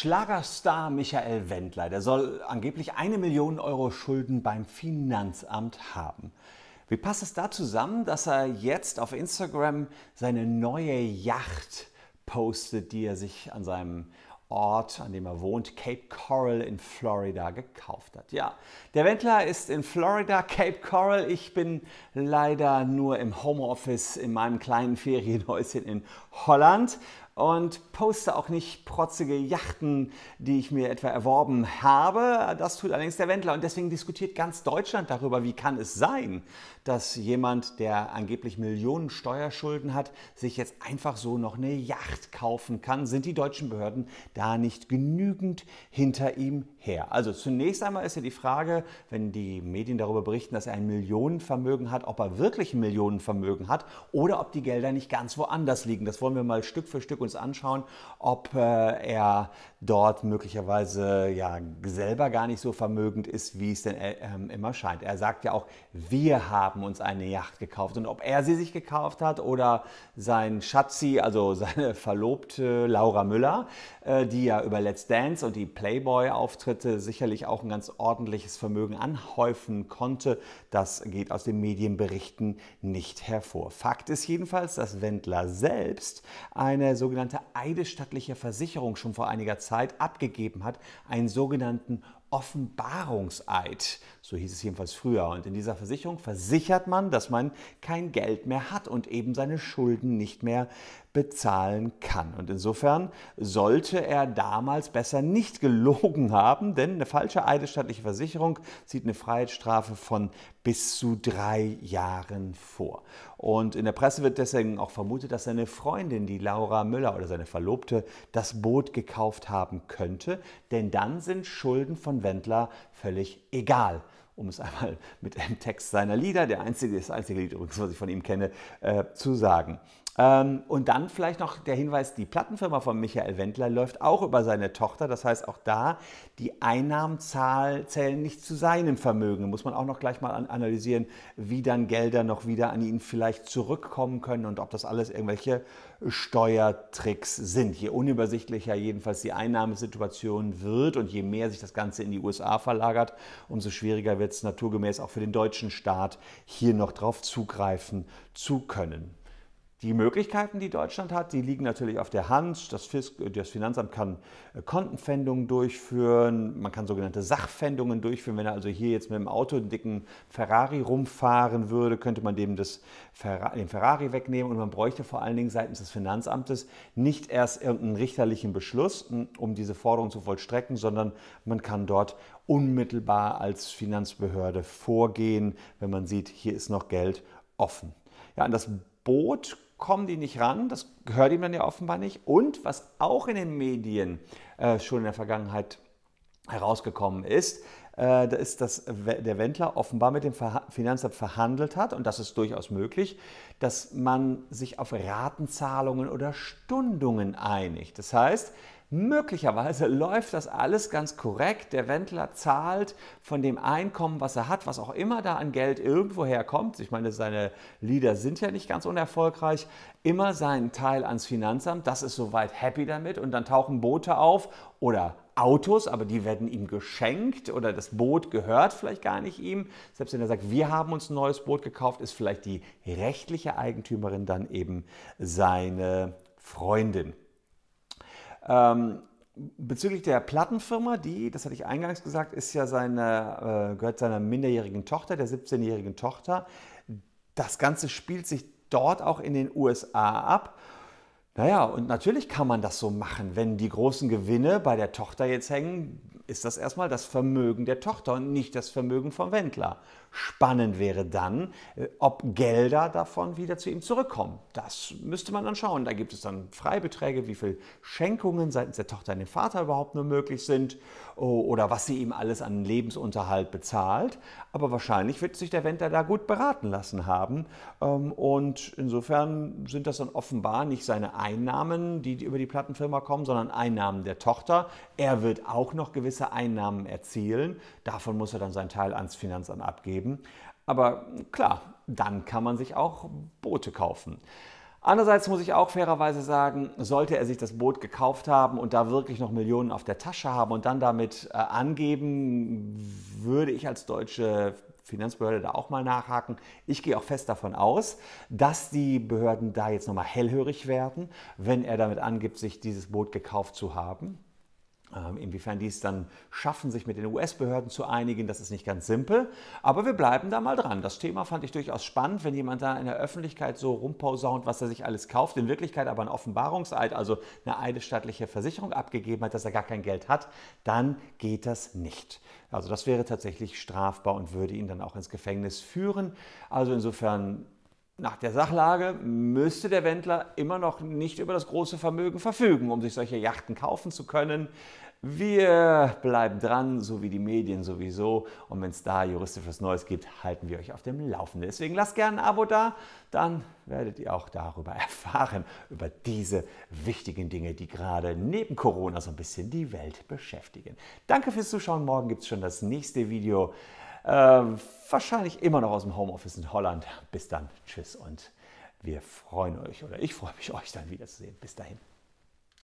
Schlagerstar Michael Wendler, der soll angeblich eine Million Euro Schulden beim Finanzamt haben. Wie passt es da zusammen, dass er jetzt auf Instagram seine neue Yacht postet, die er sich an seinem Ort, an dem er wohnt, Cape Coral in Florida, gekauft hat. Ja, der Wendler ist in Florida, Cape Coral. Ich bin leider nur im Homeoffice in meinem kleinen Ferienhäuschen in Holland und poste auch nicht protzige Yachten, die ich mir etwa erworben habe. Das tut allerdings der Wendler und deswegen diskutiert ganz Deutschland darüber, wie kann es sein, dass jemand, der angeblich Millionen Steuerschulden hat, sich jetzt einfach so noch eine Yacht kaufen kann. Sind die deutschen Behörden da nicht genügend hinter ihm her? Also zunächst einmal ist ja die Frage, wenn die Medien darüber berichten, dass er ein Millionenvermögen hat, ob er wirklich ein Millionenvermögen hat oder ob die Gelder nicht ganz woanders liegen. Das wollen wir mal Stück für Stück uns anschauen, ob äh, er dort möglicherweise ja selber gar nicht so vermögend ist, wie es denn äh, ähm, immer scheint. Er sagt ja auch, wir haben uns eine Yacht gekauft und ob er sie sich gekauft hat oder sein Schatzi, also seine Verlobte Laura Müller, äh, die ja über Let's Dance und die Playboy-Auftritte sicherlich auch ein ganz ordentliches Vermögen anhäufen konnte, das geht aus den Medienberichten nicht hervor. Fakt ist jedenfalls, dass Wendler selbst eine sogenannte sogenannte eidesstattliche Versicherung schon vor einiger Zeit abgegeben hat, einen sogenannten Offenbarungseid. So hieß es jedenfalls früher. Und in dieser Versicherung versichert man, dass man kein Geld mehr hat und eben seine Schulden nicht mehr bezahlen kann. Und insofern sollte er damals besser nicht gelogen haben, denn eine falsche eidesstattliche Versicherung sieht eine Freiheitsstrafe von bis zu drei Jahren vor. Und in der Presse wird deswegen auch vermutet, dass seine Freundin, die Laura Müller oder seine Verlobte, das Boot gekauft haben könnte, denn dann sind Schulden von Wendler völlig egal um es einmal mit dem Text seiner Lieder, der einzige, das einzige Lied übrigens, was ich von ihm kenne, äh, zu sagen. Ähm, und dann vielleicht noch der Hinweis, die Plattenfirma von Michael Wendler läuft auch über seine Tochter. Das heißt, auch da, die Einnahmen zählen nicht zu seinem Vermögen. Da muss man auch noch gleich mal analysieren, wie dann Gelder noch wieder an ihn vielleicht zurückkommen können und ob das alles irgendwelche Steuertricks sind. Je unübersichtlicher jedenfalls die Einnahmesituation wird und je mehr sich das Ganze in die USA verlagert, umso schwieriger wird jetzt naturgemäß auch für den deutschen Staat hier noch drauf zugreifen zu können. Die Möglichkeiten, die Deutschland hat, die liegen natürlich auf der Hand. Das, Fisk, das, Finanzamt kann äh, Kontenpfändungen durchführen, man kann sogenannte Sachpfändungen durchführen. Wenn er also hier jetzt mit dem Auto einen dicken Ferrari rumfahren würde, könnte man dem das, den Ferrari wegnehmen und man bräuchte vor allen Dingen seitens des Finanzamtes nicht erst irgendeinen richterlichen Beschluss, um diese Forderung zu vollstrecken, sondern man kann dort unmittelbar als Finanzbehörde vorgehen, wenn man sieht, hier ist noch Geld offen. Ja, und das Boot kommen die nicht ran, das gehört ihm dann ja offenbar nicht. Und was auch in den Medien äh, schon in der Vergangenheit herausgekommen ist, äh, ist, dass der Wendler offenbar mit dem Finanzamt verhandelt hat, und das ist durchaus möglich, dass man sich auf Ratenzahlungen oder Stundungen einigt. Das heißt, Möglicherweise läuft das alles ganz korrekt. Der Wendler zahlt von dem Einkommen, was er hat, was auch immer da an Geld irgendwo herkommt. Ich meine, seine Lieder sind ja nicht ganz unerfolgreich. Immer seinen Teil ans Finanzamt. Das ist soweit happy damit. Und dann tauchen Boote auf oder Autos, aber die werden ihm geschenkt oder das Boot gehört vielleicht gar nicht ihm. Selbst wenn er sagt, wir haben uns ein neues Boot gekauft, ist vielleicht die rechtliche Eigentümerin dann eben seine Freundin. Ähm, bezüglich der Plattenfirma, die, das hatte ich eingangs gesagt, ist ja seine, äh, gehört seiner minderjährigen Tochter, der 17-jährigen Tochter. Das Ganze spielt sich dort auch in den USA ab. Naja, und natürlich kann man das so machen. Wenn die großen Gewinne bei der Tochter jetzt hängen, ist das erstmal das Vermögen der Tochter und nicht das Vermögen vom Wendler. Spannend wäre dann, äh, ob Gelder davon wieder zu ihm zurückkommen. Das müsste man dann schauen. Da gibt es dann Freibeträge, wie viele Schenkungen seitens der Tochter an den Vater überhaupt nur möglich sind oder was sie ihm alles an Lebensunterhalt bezahlt. Aber wahrscheinlich wird sich der Wendler da gut beraten lassen haben. Ähm, und insofern sind das dann offenbar nicht seine Einnahmen, die über die Plattenfirma kommen, sondern Einnahmen der Tochter. Er wird auch noch gewisse Einnahmen erzielen. Davon muss er dann seinen Teil ans Finanzamt abgeben geben. Aber klar, dann kann man sich auch Boote kaufen. Andererseits muss ich auch fairerweise sagen, sollte er sich das Boot gekauft haben und da wirklich noch Millionen auf der Tasche haben und dann damit äh, angeben, würde ich als deutsche Finanzbehörde da auch mal nachhaken. Ich gehe auch fest davon aus, dass die Behörden da jetzt nochmal hellhörig werden, wenn er damit angibt, sich dieses Boot gekauft zu haben. Ähm, inwiefern die es dann schaffen, sich mit den US-Behörden zu einigen, das ist nicht ganz simpel. Aber wir bleiben da mal dran. Das Thema fand ich durchaus spannend, wenn jemand da in der Öffentlichkeit so rumposaunt, was er sich alles kauft, in Wirklichkeit aber ein Offenbarungseid, also eine eidesstattliche Versicherung abgegeben hat, dass er gar kein Geld hat, dann geht das nicht. Also das wäre tatsächlich strafbar und würde ihn dann auch ins Gefängnis führen. Also insofern nach der Sachlage müsste der Wendler immer noch nicht über das große Vermögen verfügen, um sich solche Yachten kaufen zu können. Wir bleiben dran, so wie die Medien sowieso. Und wenn es da juristisches Neues gibt, halten wir euch auf dem Laufenden. Deswegen lasst gerne ein Abo da, dann werdet ihr auch darüber erfahren, über diese wichtigen Dinge, die gerade neben Corona so ein bisschen die Welt beschäftigen. Danke fürs Zuschauen. Morgen gibt es schon das nächste Video. Ähm, wahrscheinlich immer noch aus dem Homeoffice in Holland. Bis dann, tschüss und wir freuen euch oder ich freue mich, euch dann wiederzusehen. Bis dahin.